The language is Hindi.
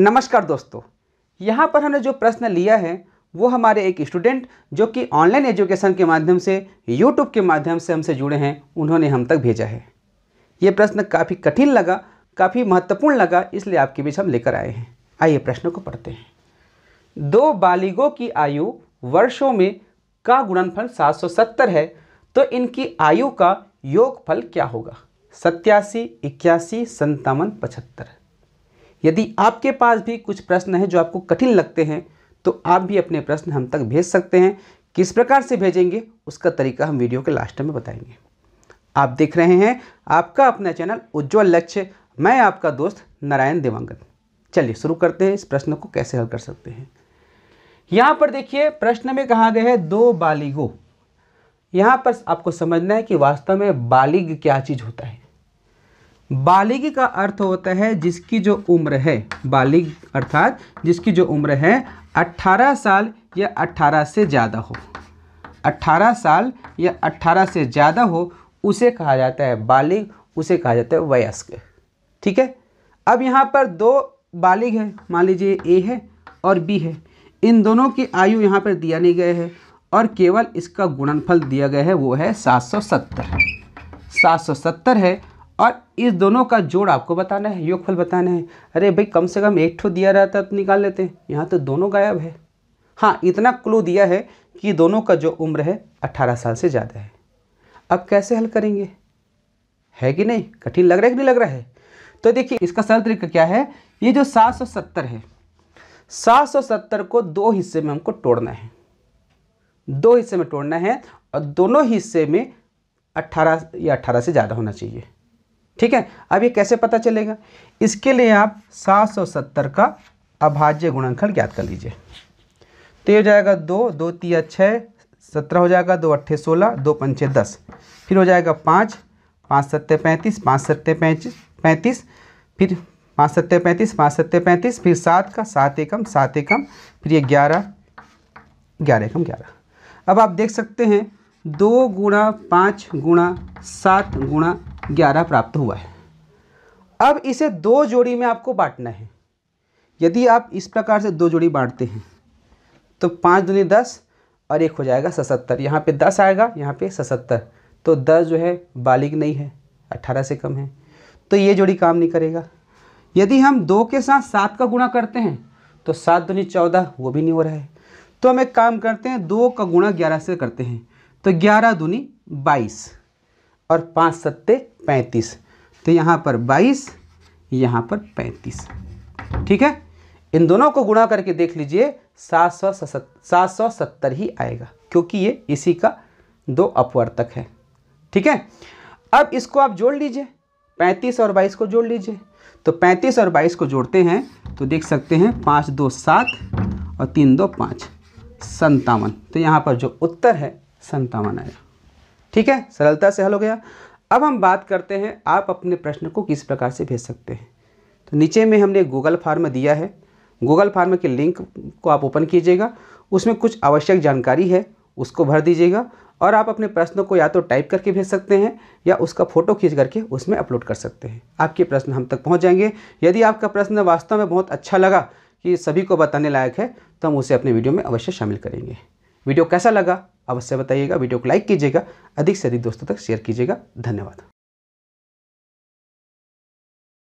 नमस्कार दोस्तों यहाँ पर हमने जो प्रश्न लिया है वो हमारे एक स्टूडेंट जो कि ऑनलाइन एजुकेशन के माध्यम से यूट्यूब के माध्यम से हमसे जुड़े हैं उन्होंने हम तक भेजा है ये प्रश्न काफ़ी कठिन लगा काफ़ी महत्वपूर्ण लगा इसलिए आपके बीच हम लेकर आए हैं आइए प्रश्न को पढ़ते हैं दो बालिगों की आयु वर्षों में का गुणनफल 770 है तो इनकी आयु का योगफल क्या होगा सत्यासी इक्यासी संतावन पचहत्तर यदि आपके पास भी कुछ प्रश्न हैं जो आपको कठिन लगते हैं तो आप भी अपने प्रश्न हम तक भेज सकते हैं किस प्रकार से भेजेंगे उसका तरीका हम वीडियो के लास्ट में बताएंगे आप देख रहे हैं आपका अपना चैनल उज्ज्वल लक्ष्य मैं आपका दोस्त नारायण देवांगन चलिए शुरू करते हैं इस प्रश्न को कैसे हल कर सकते हैं यहाँ पर देखिए प्रश्न में कहा गया है दो बालिगो यहाँ पर आपको समझना है कि वास्तव में बालिग क्या चीज़ होता है बालिगी का अर्थ होता है जिसकी जो उम्र है बालिग अर्थात जिसकी जो उम्र है 18 साल या 18 से ज़्यादा हो 18 साल या 18 से ज़्यादा हो उसे कहा जाता है बालिग उसे कहा जाता है वयस्क ठीक है अब यहाँ पर दो बालिग है मान लीजिए ए है और बी है इन दोनों की आयु यहाँ पर दिया नहीं गया है और केवल इसका गुणनफल दिया गया है वो है 770 770 है और इस दोनों का जोड़ आपको बताना है योगफल बताना है अरे भाई कम से कम एक ठो दिया रहता तो निकाल लेते हैं यहाँ तो दोनों गायब है हाँ इतना क्लू दिया है कि दोनों का जो उम्र है अट्ठारह साल से ज़्यादा है अब कैसे हल करेंगे है कि नहीं कठिन लग रहा है कि नहीं लग रहा है तो देखिए इसका सरल तरीका क्या है ये जो 770 है 770 को दो हिस्से में हमको तोड़ना है दो हिस्से में तोड़ना है और दोनों हिस्से में 18 या 18 से ज़्यादा होना चाहिए ठीक है अब ये कैसे पता चलेगा इसके लिए आप 770 का अभाज्य गुणनखंड ज्ञात कर लीजिए तो ये हो जाएगा दो दो तिया छः सत्रह हो जाएगा दो अट्ठे सोलह दो पंचे दस फिर हो जाएगा पाँच पाँच सत्ते पैंतीस पाँच सत्ते पैंतीस पैंतीस फिर पाँच सत्ते पैंतीस पाँच सत्ते पैंतीस फिर सात का सात एकम सात एकम फिर ये ग्यारह ग्यारह एकम ग्यारह अब आप देख सकते हैं दो गुणा पाँच गुणा सात गुणा ग्यारह प्राप्त हुआ है अब इसे दो जोड़ी में आपको बांटना है यदि आप इस प्रकार से दो जोड़ी बांटते हैं तो पाँच दूनी दस और एक हो जाएगा सतहत्तर यहाँ पे दस आएगा यहाँ पे सतहत्तर तो दस जो है बालिग नहीं है अट्ठारह से कम है तो ये जोड़ी काम नहीं करेगा यदि हम दो के साथ सात का गुणा करते हैं तो सात दूनी चौदह वो भी नहीं हो रहा है तो हम एक काम करते हैं दो का गुणा ग्यारह से करते हैं तो ग्यारह दूनी बाईस और पाँच सत्ते पैंतीस तो यहाँ पर बाईस यहाँ पर पैंतीस ठीक है इन दोनों को गुणा करके देख लीजिए सात सौ सात सौ सत्तर ही आएगा क्योंकि ये इसी का दो अपवर्तक है ठीक है अब इसको आप जोड़ लीजिए पैंतीस और बाईस को जोड़ लीजिए तो पैंतीस और बाईस को जोड़ते हैं तो देख सकते हैं पाँच दो सात और तीन दो पाँच संतावन तो यहाँ पर जो उत्तर है संतावन आएगा ठीक है सरलता से हल हो गया अब हम बात करते हैं आप अपने प्रश्न को किस प्रकार से भेज सकते हैं तो नीचे में हमने गूगल फार्म दिया है गूगल फार्म के लिंक को आप ओपन कीजिएगा उसमें कुछ आवश्यक जानकारी है उसको भर दीजिएगा और आप अपने प्रश्नों को या तो टाइप करके भेज सकते हैं या उसका फ़ोटो खींच करके उसमें अपलोड कर सकते हैं आपके प्रश्न हम तक पहुंच जाएंगे यदि आपका प्रश्न वास्तव में बहुत अच्छा लगा कि सभी को बताने लायक है तो हम उसे अपने वीडियो में अवश्य शामिल करेंगे वीडियो कैसा लगा अवश्य बताइएगा वीडियो को लाइक कीजिएगा अधिक से अधिक दोस्तों तक शेयर कीजिएगा धन्यवाद